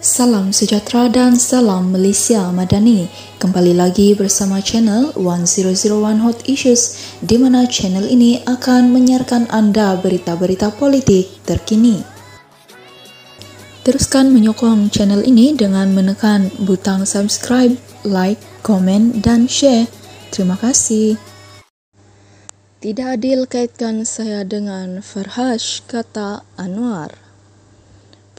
Salam sejahtera dan salam Malaysia Madani. Kembali lagi bersama channel 1001 Hot Issues di mana channel ini akan menyiarkan Anda berita-berita politik terkini. Teruskan menyokong channel ini dengan menekan butang subscribe, like, komen, dan share. Terima kasih. Tidak adil kaitkan saya dengan Farhash, kata Anwar.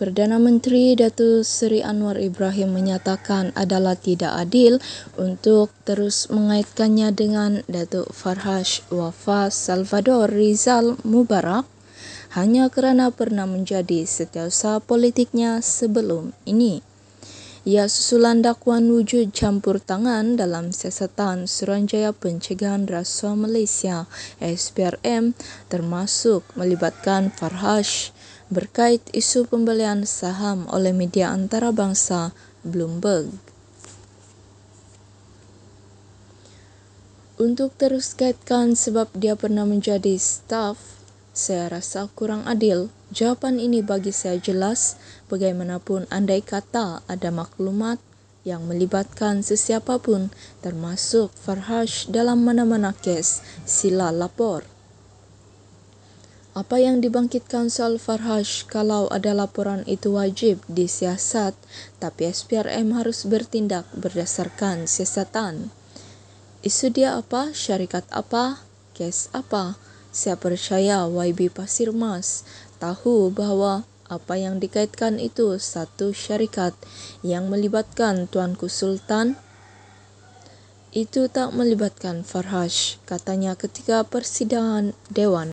Perdana Menteri Datu Seri Anwar Ibrahim menyatakan adalah tidak adil untuk terus mengaitkannya dengan Datuk Farhash Wafa Salvador Rizal Mubarak hanya kerana pernah menjadi setiausaha politiknya sebelum ini. Ia susulan dakwaan wujud campur tangan dalam siasatan Suruhanjaya Pencegahan Rasuah Malaysia SPRM termasuk melibatkan Farhash berkait isu pembelian saham oleh media antarabangsa Bloomberg. Untuk terus kaitkan sebab dia pernah menjadi staf, saya rasa kurang adil. Jawaban ini bagi saya jelas, bagaimanapun andai kata ada maklumat yang melibatkan sesiapapun, termasuk Farhash dalam mana-mana kes, sila lapor. Apa yang dibangkitkan Sal Farhash kalau ada laporan itu wajib disiasat, tapi SPRM harus bertindak berdasarkan siasatan. Isu dia apa, syarikat apa, case apa? Saya percaya YB Pasir Mas tahu bahwa apa yang dikaitkan itu satu syarikat yang melibatkan Tuanku Sultan itu tak melibatkan Farhash, katanya ketika persidangan Dewan.